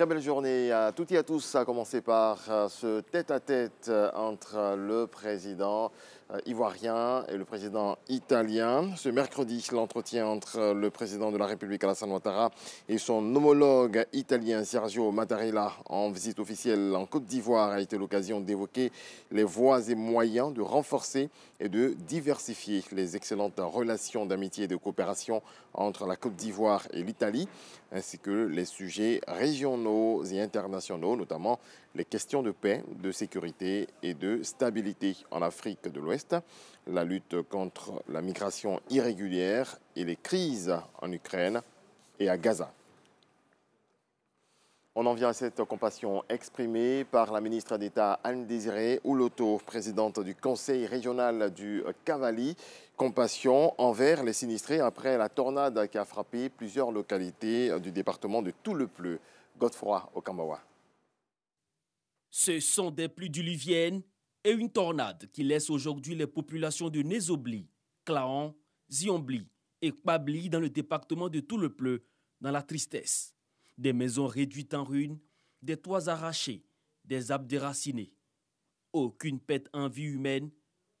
Très belle journée à toutes et à tous, à commencer par euh, ce tête à -tête entre le président euh, ivoirien et le président italien. Ce mercredi, l'entretien entre euh, le président de la République Alassane Ouattara et son homologue italien Sergio Mattarella en visite officielle en Côte d'Ivoire a été l'occasion d'évoquer les voies et moyens de renforcer et de diversifier les excellentes relations d'amitié et de coopération entre la Côte d'Ivoire et l'Italie, ainsi que les sujets régionaux et internationaux, notamment les questions de paix, de sécurité et de stabilité en Afrique de l'Ouest, la lutte contre la migration irrégulière et les crises en Ukraine et à Gaza. On en vient à cette compassion exprimée par la ministre d'État Anne-Désirée Ouloto, présidente du conseil régional du Cavali. Compassion envers les sinistrés après la tornade qui a frappé plusieurs localités du département de Tout-le-Pleu. Godefroy ce sont des pluies diluviennes et une tornade qui laissent aujourd'hui les populations de Nézobli, Claon, Ziombli et Pabli dans le département de tout le pleu dans la tristesse. Des maisons réduites en ruines, des toits arrachés, des arbres déracinés. Aucune pète en vie humaine,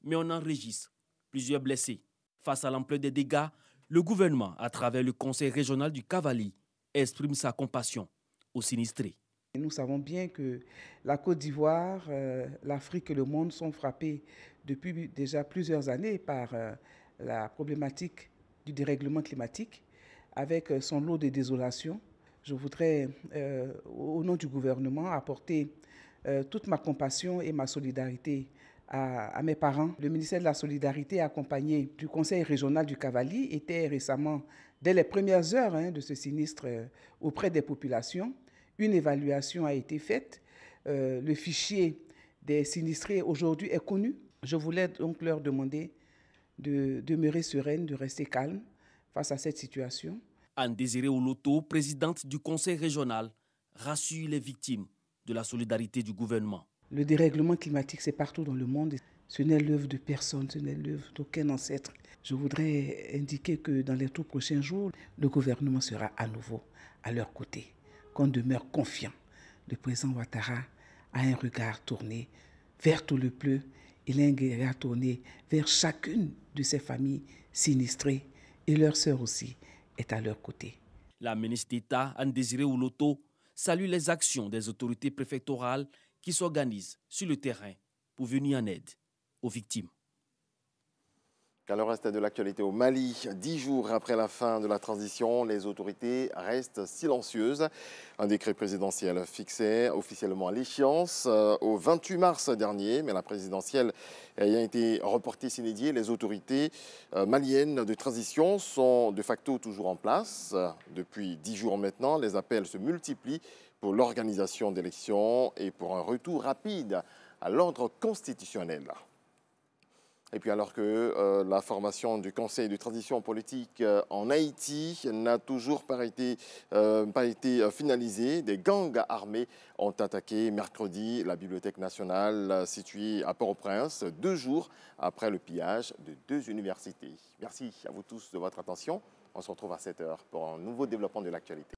mais on enregistre plusieurs blessés. Face à l'ampleur des dégâts, le gouvernement, à travers le conseil régional du Cavali, exprime sa compassion aux sinistrés. Nous savons bien que la Côte d'Ivoire, euh, l'Afrique et le monde sont frappés depuis déjà plusieurs années par euh, la problématique du dérèglement climatique, avec euh, son lot de désolation. Je voudrais, au nom du gouvernement, apporter toute ma compassion et ma solidarité à, mes parents. Le ministère de la Solidarité, accompagné du Conseil régional du Cavali, était récemment, dès les premières heures hein, de ce sinistre, auprès des populations une évaluation a été faite. Euh, le fichier des sinistrés aujourd'hui est connu. Je voulais donc leur demander de demeurer sereine, de rester calme face à cette situation. Anne Désirée Oloto, présidente du conseil régional, rassure les victimes de la solidarité du gouvernement. Le dérèglement climatique, c'est partout dans le monde. Ce n'est l'œuvre de personne, ce n'est l'œuvre d'aucun ancêtre. Je voudrais indiquer que dans les tout prochains jours, le gouvernement sera à nouveau à leur côté. On demeure confiant. Le président Ouattara a un regard tourné vers tout le pleu. Il a un tourné vers chacune de ces familles sinistrées et leur sœur aussi est à leur côté. La ministre d'État, Anne-Désirée Ouloto, salue les actions des autorités préfectorales qui s'organisent sur le terrain pour venir en aide aux victimes le reste de l'actualité au Mali, dix jours après la fin de la transition, les autorités restent silencieuses. Un décret présidentiel fixé officiellement à l'échéance euh, au 28 mars dernier, mais la présidentielle ayant été reportée s'inédier, les autorités euh, maliennes de transition sont de facto toujours en place. Depuis dix jours maintenant, les appels se multiplient pour l'organisation d'élections et pour un retour rapide à l'ordre constitutionnel. Et puis alors que euh, la formation du Conseil de transition politique euh, en Haïti n'a toujours pas été, euh, pas été finalisée, des gangs armés ont attaqué mercredi la Bibliothèque nationale située à Port-au-Prince, deux jours après le pillage de deux universités. Merci à vous tous de votre attention. On se retrouve à 7 heures pour un nouveau développement de l'actualité.